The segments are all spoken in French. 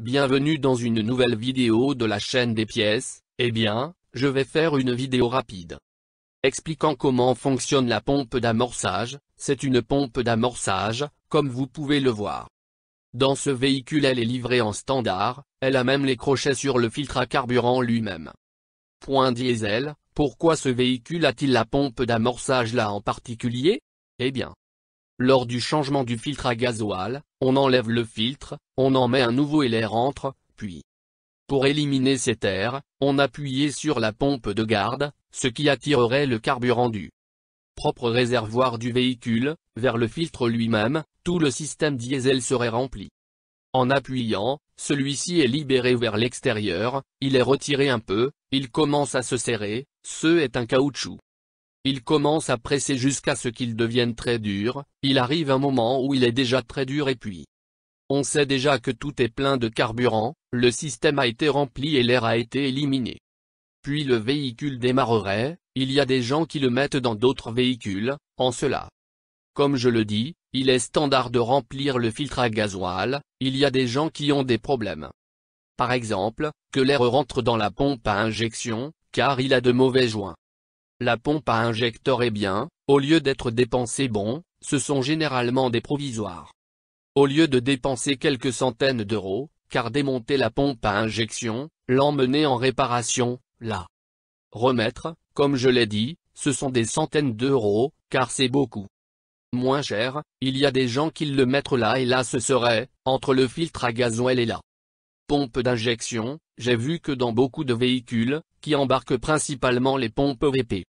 Bienvenue dans une nouvelle vidéo de la chaîne des pièces, eh bien, je vais faire une vidéo rapide. Expliquant comment fonctionne la pompe d'amorçage, c'est une pompe d'amorçage, comme vous pouvez le voir. Dans ce véhicule elle est livrée en standard, elle a même les crochets sur le filtre à carburant lui-même. Point diesel, pourquoi ce véhicule a-t-il la pompe d'amorçage là en particulier Eh bien, lors du changement du filtre à gasoil, on enlève le filtre, on en met un nouveau et l'air entre, puis. Pour éliminer cet air, on appuyait sur la pompe de garde, ce qui attirerait le carburant du propre réservoir du véhicule, vers le filtre lui-même, tout le système diesel serait rempli. En appuyant, celui-ci est libéré vers l'extérieur, il est retiré un peu, il commence à se serrer, ce est un caoutchouc. Il commence à presser jusqu'à ce qu'il devienne très dur, il arrive un moment où il est déjà très dur et puis... On sait déjà que tout est plein de carburant, le système a été rempli et l'air a été éliminé. Puis le véhicule démarrerait, il y a des gens qui le mettent dans d'autres véhicules, en cela. Comme je le dis, il est standard de remplir le filtre à gasoil, il y a des gens qui ont des problèmes. Par exemple, que l'air rentre dans la pompe à injection, car il a de mauvais joints. La pompe à injecteur est bien, au lieu d'être dépensée bon, ce sont généralement des provisoires. Au lieu de dépenser quelques centaines d'euros, car démonter la pompe à injection, l'emmener en réparation, la remettre, comme je l'ai dit, ce sont des centaines d'euros, car c'est beaucoup moins cher, il y a des gens qui le mettent là et là ce serait, entre le filtre à gasoil et la pompe d'injection, j'ai vu que dans beaucoup de véhicules, qui embarquent principalement les pompes VP.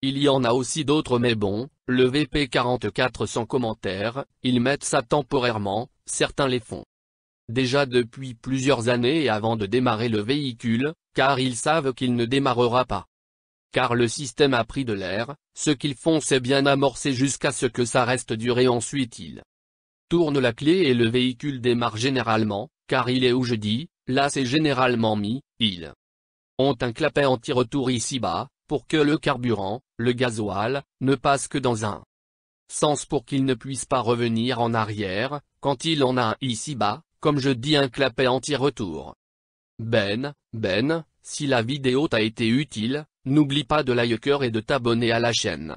Il y en a aussi d'autres mais bon, le VP44 sans commentaire, ils mettent ça temporairement, certains les font. Déjà depuis plusieurs années et avant de démarrer le véhicule, car ils savent qu'il ne démarrera pas. Car le système a pris de l'air, ce qu'ils font c'est bien amorcer jusqu'à ce que ça reste duré ensuite ils tournent la clé et le véhicule démarre généralement, car il est où je dis, là c'est généralement mis, ils ont un clapet anti-retour ici-bas, pour que le carburant, le gasoil, ne passe que dans un sens pour qu'il ne puisse pas revenir en arrière, quand il en a un ici-bas, comme je dis un clapet anti-retour. Ben, Ben, si la vidéo t'a été utile, n'oublie pas de liker et de t'abonner à la chaîne.